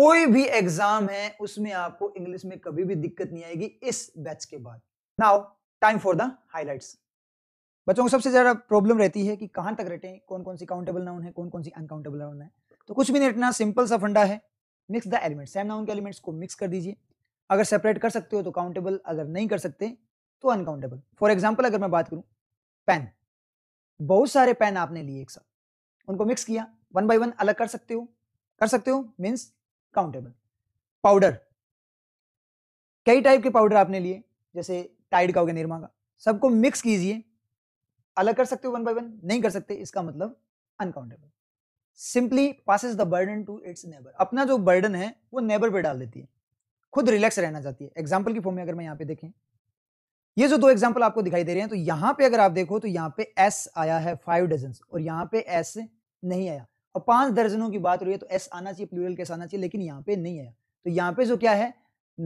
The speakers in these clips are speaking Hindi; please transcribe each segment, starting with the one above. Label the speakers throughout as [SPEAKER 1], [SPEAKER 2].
[SPEAKER 1] कोई भी एग्जाम है उसमें आपको इंग्लिश में कभी भी दिक्कत नहीं आएगी इस बैच के बाद now time for the highlights बच्चों को सबसे ज़्यादा प्रॉब्लम रहती है कि कहां तक रटें कौन कौन सी काउंटेबल नाउन है कौन कौन सी अनकाउंटेबल नाउन है तो कुछ भी नहीं रटना सिंपल सा फंडा है mix the elements same noun के एलिमेंट्स को मिक्स कर दीजिए अगर सेपरेट कर सकते हो तो काउंटेबल अगर नहीं कर सकते तो अनकाउंटेबल फॉर एग्जाम्पल अगर मैं बात करूँ पेन बहुत सारे पेन आपने लिए एक साथ उनको मिक्स किया वन बाई वन अलग कर सकते हो कर सकते हो मीन्स काउंटेबल पाउडर कई टाइप के पाउडर आपने लिए जैसे टाइड का हो गया निरमा का सबको मिक्स कीजिए अलग कर सकते हो वन बाय वन नहीं कर सकते इसका मतलब uncountable simply passes the burden to its neighbour अपना जो बर्डन है वो नेबर पे डाल देती है खुद रिलैक्स रहना चाहती है एग्जाम्पल की फॉर्म में अगर मैं यहाँ पे देखें ये जो दो एग्जाम्पल आपको दिखाई दे रहे हैं तो यहाँ पे अगर आप देखो तो यहाँ पे एस आया है फाइव डजन और यहाँ पे एस नहीं आया और पांच दर्जनों की बात हो रही है तो एस आना चाहिए प्लूरल कैसे आना चाहिए लेकिन यहाँ पे नहीं है तो यहाँ पे जो क्या है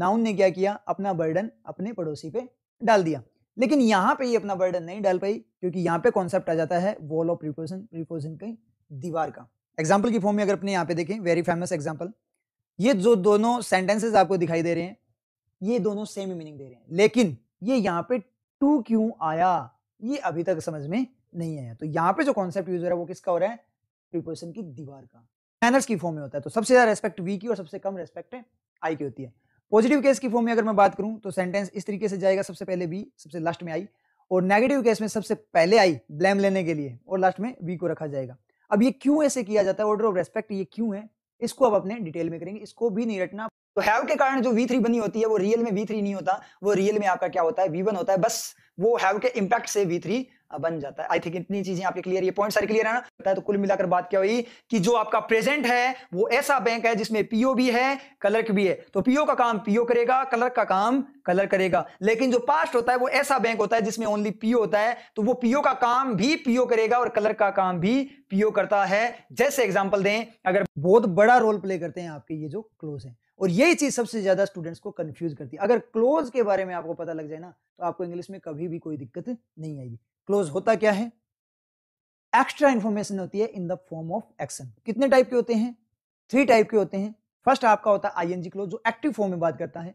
[SPEAKER 1] नाउन ने क्या किया अपना बर्डन अपने पड़ोसी पे डाल दिया लेकिन यहाँ पे ये अपना बर्डन नहीं डाल पाई क्योंकि यहाँ पे कॉन्सेप्ट आ जाता है वॉल ऑफ प्रिपोजन प्रिपोजन की दीवार का एग्जाम्पल की फॉर्म में अगर अपने यहाँ पे देखें वेरी फेमस एग्जाम्पल ये जो दोनों सेंटेंसेज आपको दिखाई दे रहे हैं ये दोनों सेम ही मीनिंग दे रहे हैं लेकिन ये यहाँ पे टू क्यों आया ये अभी तक समझ में नहीं आया तो यहाँ पे जो कॉन्सेप्ट यूज हो रहा है वो किसका हो रहा है प्रिपोजिशन की दीवार का मैनर्स की फॉर्म में होता है तो सबसे ज्यादा रेस्पेक्ट वी की और सबसे कम रेस्पेक्ट आई की होती है पॉजिटिव केस की फॉर्म में अगर मैं बात करूं तो सेंटेंस इस तरीके से जाएगा सबसे पहले बी सबसे लास्ट में आई और नेगेटिव केस में सबसे पहले आई ब्लेम लेने के लिए और लास्ट में वी को रखा जाएगा अब ये क्यों ऐसे किया जाता है ऑर्डर ऑफ रेस्पेक्ट ये क्यों है इसको अब अपने डिटेल में करेंगे इसको भी नहीं रटना तो हैव के कारण जो वी थ्री बनी होती है वो रियल में वी थ्री नहीं होता वो रियल में आपका क्या होता है वी वन होता है बस वो हैव के इम्पैक्ट से वी थ्री बन जाता है आई थिंक इतनी चीजें आपके क्लियर ये पॉइंट सारे क्लियर है ना बताया तो कुल मिलाकर बात क्या हुई कि जो आपका प्रेजेंट है वो ऐसा बैंक है जिसमें पीओ भी है कलर्क भी है तो पीओ का काम पीओ करेगा कलर्क का काम कलर करेगा लेकिन जो पास्ट होता है वो ऐसा बैंक होता है जिसमें ओनली पीओ होता है तो वो पीओ का काम भी पीओ करेगा और कलर का काम भी पीओ करता है जैसे एग्जाम्पल दें अगर बहुत बड़ा रोल प्ले करते हैं आपके ये जो क्लोज है और यही चीज़ सबसे ज़्यादा स्टूडेंट्स को कंफ्यूज करती है अगर क्लोज के बारे में आपको पता लग जाए ना तो आपको इंग्लिश में कभी भी कोई दिक्कत नहीं आएगी क्लोज होता क्या है एक्स्ट्रा इंफॉर्मेशन होती है in the form of action कितने टाइप के होते हैं थ्री टाइप के होते हैं फर्स्ट आपका होता है आईएनजी क्लोज जो एक्टिव फॉर्म में बात करता है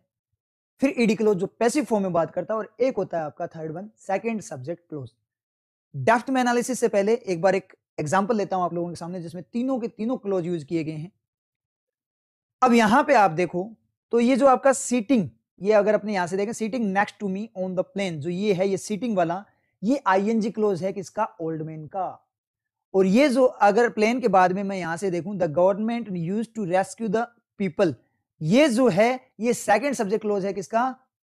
[SPEAKER 1] फिर ईडी क्लोज जो पैसिव फॉर्म में बात करता है और एक होता है आपका third one second subject clause डेफ्ट में एनालिसिस से पहले एक बार एक एग्जाम्पल लेता हूं आप लोगों के सामने जिसमें तीनों के तीनों क्लोज यूज किए गए हैं अब यहां पे आप देखो तो ये जो आपका सीटिंग ये अगर अपने यहां से देखें seating next to me on the plane जो ये है ये सीटिंग वाला ये आईएनजी क्लोज है किसका ओल्ड मैन का और ये जो अगर प्लेन के बाद में मैं यहां से देखूं the government use to rescue the people ये जो है ये सेकंड सब्जेक्ट क्लोज है किसका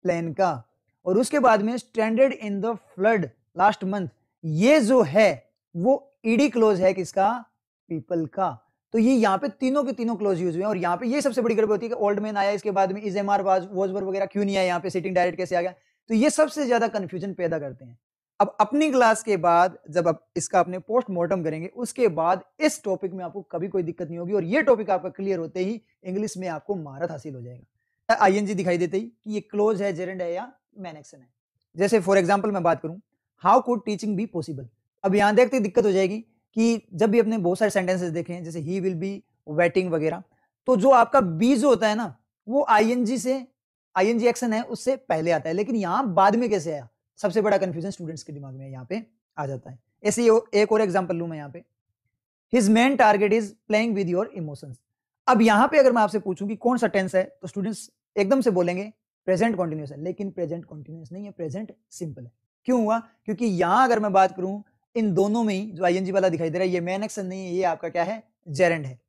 [SPEAKER 1] प्लेन का और उसके बाद में standard in the flood last month ये जो है वो ईडी क्लोज है किसका पीपल का तो ये यहाँ पे तीनों के तीनों क्लोज यूज हुए और यहाँ पे ये सबसे बड़ी गड़बड़ होती है कि ओल्ड मैन आया इसके बाद में इज एम आर वगैरह क्यों नहीं आया यहाँ पे सिटिंग डायरेक्ट कैसे आ गया तो ये सबसे ज्यादा कन्फ्यूजन पैदा करते हैं अब अपनी क्लास के बाद जब आप इसका अपने पोस्टमार्टम करेंगे उसके बाद इस टॉपिक में आपको कभी कोई दिक्कत नहीं होगी और ये टॉपिक आपका क्लियर होते ही इंग्लिश में आपको महारत हासिल हो जाएगा आईएनजी दिखाई देते ही कि ये क्लोज है जेरेंड है या मैन एक्शन है जैसे फॉर एग्जाम्पल मैं बात करूँ how could teaching be possible अब यहाँ देखते दिक्कत हो जाएगी कि जब भी अपने बहुत सारे सेंटेंसेस देखे हैं जैसे ही विल बी वेटिंग वगैरह तो जो आपका बी जो होता है ना वो आईएनजी से आईएनजी एक्शन है उससे पहले आता है लेकिन यहाँ बाद में कैसे आया सबसे बड़ा कंफ्यूजन स्टूडेंट्स के दिमाग में यहाँ पे आ जाता है ऐसे ही एक और एग्जाम्पल लू मैं यहाँ पे his main target is playing with your emotions अब यहाँ पे अगर मैं आपसे पूछूँ कि कौन सा टेंस है तो स्टूडेंट्स एकदम से बोलेंगे प्रेजेंट कॉन्टिन्यूस है लेकिन प्रेजेंट कॉन्टिन्यूस नहीं है प्रेजेंट सिंपल है क्यों हुआ क्योंकि यहाँ अगर मैं बात करूँ इन दोनों में ही जो आईएनजी वाला दिखाई दे रहा है ये मैन एक्शन नहीं है ये आपका क्या है जेरेंड है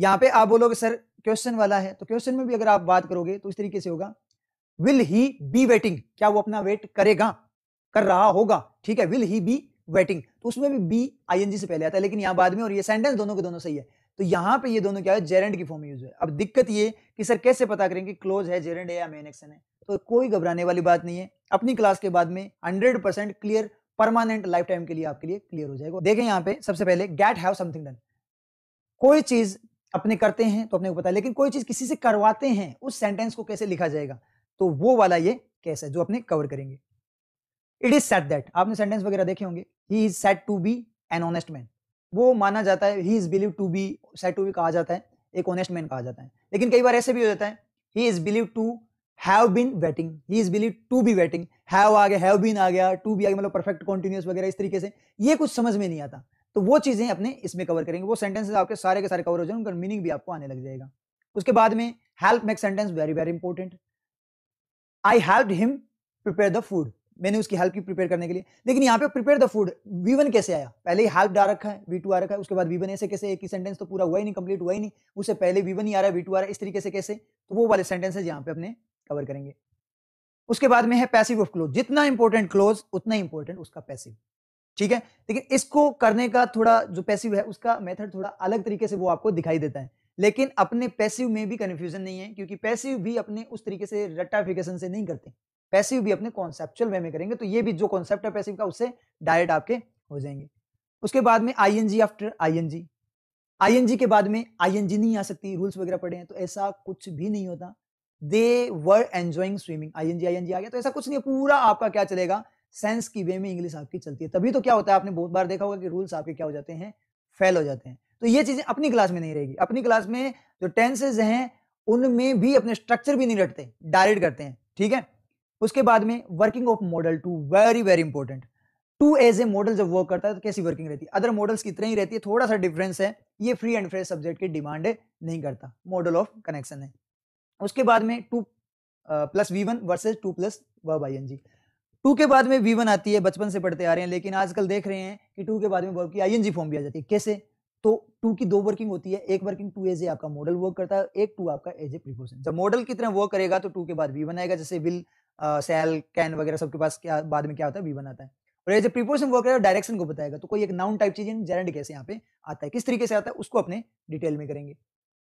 [SPEAKER 1] यहाँ पे आप बोलोगे सर क्वेश्चन वाला है तो क्वेश्चन में भी अगर आप बात करोगे तो इस तरीके से होगा विल ही बी वेटिंग क्या वो अपना वेट करेगा कर रहा होगा ठीक है विल ही बी वेटिंग तो उसमें भी बी आईएनजी से पहले आता है लेकिन यहाँ बाद में और ये सेंटेंस दोनों के दोनों सही है तो यहाँ पे ये दोनों क्या है जेरेंड की फॉर्म यूज है अब दिक्कत ये कि सर कैसे पता करेंगे क्लोज है जेरेंड है या मेन एक्शन है तो कोई घबराने वाली बात नहीं है अपनी क्लास के बाद में hundred percent clear permanent lifetime के लिए आपके लिए क्लियर हो जाएगा देखें यहाँ पे सबसे पहले गेट हैव समथिंग डन कोई चीज अपने करते हैं तो अपने को पता है लेकिन कोई चीज किसी से करवाते हैं उस सेंटेंस को कैसे लिखा जाएगा तो वो वाला ये कैसा है जो अपने कवर करेंगे इट इज सेट दैट आपने सेंटेंस वगैरह देखे होंगे he is set to be an honest man वो माना जाता है he is believe to be set to be कहा जाता है एक ऑनेस्ट मैन कहा जाता है लेकिन कई बार ऐसे भी हो जाता है he is believe to have been waiting he is believe to be waiting have आ गया हैव बीन आ गया टू बी आ गया मतलब परफेक्ट कॉन्टिन्यूस वगैरह इस तरीके से ये कुछ समझ में नहीं आता तो वो चीज़ें अपने इसमें कवर करेंगे वो सेंटेंसेस आपके सारे के सारे कवर हो जाएंगे उनका मीनिंग भी आपको आने लग जाएगा उसके बाद में help make sentence very very important I help him prepare the food मैंने उसकी हेल्प की प्रिपेयर करने के लिए लेकिन यहाँ पे prepare the food V one कैसे आया पहले ही हेल्प डाल रखा है वी टू आ रखा है उसके बाद वी वन ऐसे कैसे एक ही सेंटेंस तो पूरा हुआ ही नहीं कंप्लीट हुआ ही नहीं उससे पहले वी वन ही आ रहा है वी टू आ रहा है इस तरीके से कैसे तो वो वाले सेंटेंसेज यहाँ पे अपने कवर करेंगे उसके बाद में है पैसिव ऑफ क्लोज जितना इंपॉर्टेंट क्लोज उतना इंपॉर्टेंट उसका पैसिव ठीक है लेकिन इसको करने का थोड़ा जो पैसिव है उसका मेथड थोड़ा अलग तरीके से वो आपको दिखाई देता है लेकिन अपने पैसिव में भी कन्फ्यूजन नहीं है क्योंकि पैसिव भी अपने उस तरीके से रेटाफिकेशन से नहीं करते पैसिव भी अपने कॉन्सेप्चुअल वे में करेंगे तो ये भी जो कॉन्सेप्ट है पैसिव का उससे डायरेक्ट आपके हो जाएंगे उसके बाद में I N G after I N G I N G के बाद में आई एन जी नहीं आ सकती रूल्स वगैरह पड़े हैं तो ऐसा कुछ भी नहीं होता they were enjoying swimming I N G I N G आ गया तो ऐसा कुछ नहीं है पूरा आपका क्या चलेगा सेंस की वे में इंग्लिश आपकी चलती है तभी तो क्या होता है आपने बहुत बार देखा होगा कि रूल्स आपके क्या हो जाते हैं फेल हो जाते हैं तो ये चीजें अपनी क्लास में नहीं रहेगी अपनी क्लास में जो टेंसेज हैं उनमें भी अपने स्ट्रक्चर भी नहीं रटते डायरेक्ट करते हैं ठीक है उसके बाद में working of model to very very important to as a model जब वर्क करता है तो कैसी वर्किंग रहती है अदर मॉडल्स की तरह ही रहती है थोड़ा सा डिफरेंस है ये फ्री एंड फ्रेश सब्जेक्ट की डिमांड नहीं करता मॉडल ऑफ कनेक्शन है उसके बाद में to plus V one versus to plus वह बाई एन जी टू के बाद में वी वन आती है बचपन से पढ़ते आ रहे हैं लेकिन आजकल देख रहे हैं कि टू के बाद में वर्ब की आई एन जी फॉर्म भी आ जाती है कैसे तो टू की दो वर्किंग होती है एक वर्किंग टू एज ए आपका मॉडल वर्क करता है एक टू आपका एज ए प्रिपोशन जब मॉडल की तरह वर्क करेगा तो टू के बाद वी वन आएगा जैसे विल सेल कैन वगैरह सबके पास क्या बाद में क्या होता है वी वन आता है और एज ए प्रिपोशन वर्क करेगा डायरेक्शन को बताएगा तो कोई एक नाउन टाइप चीज जेरेंड कैसे यहाँ पे आता है किस तरीके से आता है उसको अपने डिटेल में करेंगे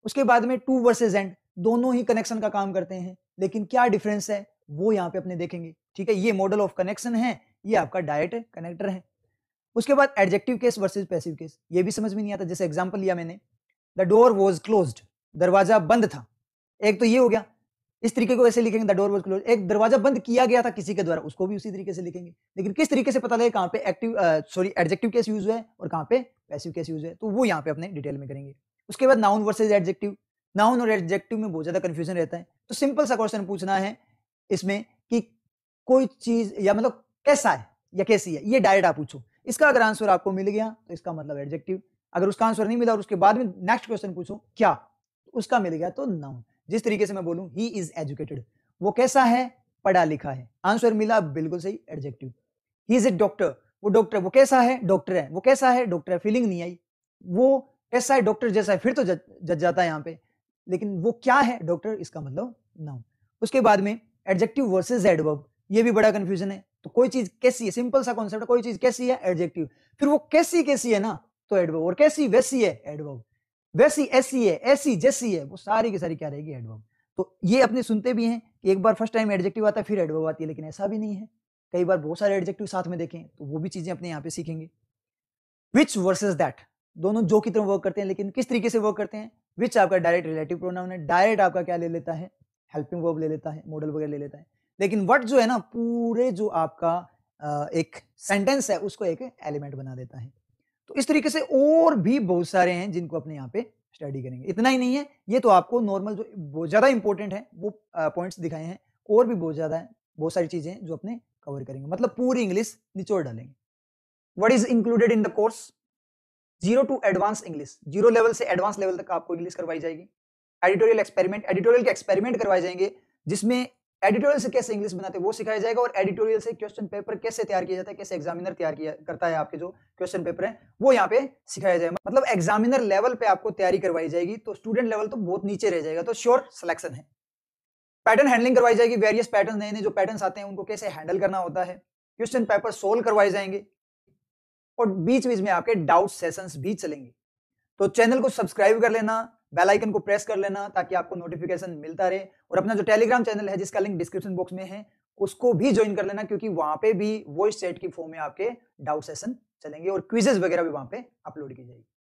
[SPEAKER 1] उसके बाद में टू वर्सेज एंड दोनों ही कनेक्शन का काम करते हैं लेकिन क्या डिफरेंस है वो यहाँ पे अपने देखेंगे ठीक है ये मॉडल ऑफ कनेक्शन है ये आपका डायरेक्ट कनेक्टर है उसके बाद adjective case versus passive case ये भी समझ में नहीं आता जैसे एग्जाम्पल लिया मैंने द डोर वॉज क्लोज दरवाजा बंद था एक तो ये हो गया इस तरीके को ऐसे लिखेंगे द डोर वॉज क्लोज एक दरवाजा बंद किया गया था किसी के द्वारा उसको भी उसी तरीके से लिखेंगे लेकिन किस तरीके से पता लगे कहाँ पे active sorry adjective case use हुआ है और कहाँ पे पैसिव केस यूज है तो वो यहाँ पे अपने डिटेल में करेंगे उसके बाद नाउन वर्सेज एडजेक्टिव नाउन और एडजेक्टिव में बहुत ज़्यादा कंफ्यूजन रहता है तो सिंपल सा क्वेश्चन पूछना है इसमें कि कोई चीज़ या मतलब कैसा है या कैसी है ये डायरेक्ट आप पूछो इसका अगर आंसर आपको मिल गया तो इसका मतलब एडजेक्टिव अगर उसका आंसर नहीं मिला और उसके बाद में नेक्स्ट क्वेश्चन पूछो क्या तो उसका मिल गया तो नाउन जिस तरीके से मैं बोलूँ ही इज एजुकेटेड वो कैसा है पढ़ा लिखा है आंसर मिला बिल्कुल सही एडजेक्टिव ही इज ए डॉक्टर वो डॉक्टर वो कैसा है डॉक्टर है वो कैसा है डॉक्टर है फीलिंग नहीं आई वो कैसा है डॉक्टर जैसा है फिर तो जज जाता है यहाँ पे लेकिन वो क्या है डॉक्टर इसका मतलब नाउन उसके बाद में एडजेक्टिव वर्सेज एडवर्ब ये भी बड़ा कंफ्यूजन है तो कोई चीज कैसी है सिंपल सा कॉन्सेप्ट कोई चीज कैसी है एडजेक्टिव फिर वो कैसी कैसी है ना तो एडवर्ब और कैसी वैसी है एडवर्ब वैसी ऐसी है ऐसी जैसी है वो सारी की सारी क्या रहेगी एडवर्ब तो ये अपने सुनते भी हैं कि एक बार फर्स्ट टाइम एडजेक्टिव आता है फिर एडवर्ब आती है लेकिन ऐसा भी नहीं है कई बार बहुत सारे एडजेक्टिव साथ में देखें तो वो भी चीजें अपने यहाँ पे सीखेंगे विच वर्सेज दैट दोनों जो की तरह वर्क करते हैं लेकिन किस तरीके से वर्क करते हैं विच आपका डायरेक्ट रिलेटिव प्रोनाउन है डायरेक्ट आपका क्या ले लेता है हेल्पिंग वर्ब ले लेता है मॉडल वगैरह ले लेता है लेकिन वट जो है ना पूरे जो आपका एक सेंटेंस है उसको एक एलिमेंट बना देता है तो इस तरीके से और भी बहुत सारे हैं जिनको अपने यहाँ पे स्टडी करेंगे इतना ही नहीं है ये तो आपको नॉर्मल जो बहुत ज़्यादा इंपॉर्टेंट है वो पॉइंट्स दिखाए हैं और भी बहुत ज़्यादा है बहुत सारी चीज़ें हैं जो अपने कवर करेंगे मतलब पूरी इंग्लिश निचोड़ डालेंगे what is included in the course zero to advance English zero level से एडवांस लेवल तक आपको इंग्लिश करवाई जाएगी एडिटोरियल एक्सपेरिमेंट एडिटोरियल के एक्सपेरिमेंट करवाए जाएंगे जिसमें एडिटोरियल से कैसे इंग्लिश बनाते हैं वो सिखाया जाएगा और एडिटोरियल से क्वेश्चन पेपर कैसे तैयार किया जाता है कैसे एग्जामिनर तैयार किया करता है आपके जो क्वेश्चन पेपर है वो यहाँ पे सिखाया जाएगा मतलब एग्जामिनर लेवल पे आपको तैयारी करवाई जाएगी तो स्टूडेंट लेवल तो बहुत नीचे रह जाएगा तो श्योर सिलेक्शन है पैटर्न हैंडलिंग करवाई जाएगी वेरियस पैटर्न नए नए जो पैटर्न आते हैं उनको कैसे हैंडल करना होता है क्वेश्चन पेपर सोल्व करवाए जाएंगे और बीच बीच में आपके डाउट सेशंस भी चलेंगे तो चैनल को सब्सक्राइब कर लेना बेल आइकन को प्रेस कर लेना ताकि आपको नोटिफिकेशन मिलता रहे और अपना जो टेलीग्राम चैनल है जिसका लिंक डिस्क्रिप्शन बॉक्स में है उसको भी ज्वाइन कर लेना क्योंकि वहां पे भी वॉइस चैट की फॉर्म में आपके डाउट सेशन चलेंगे और क्विजेज वगैरह भी वहां पे अपलोड की जाएगी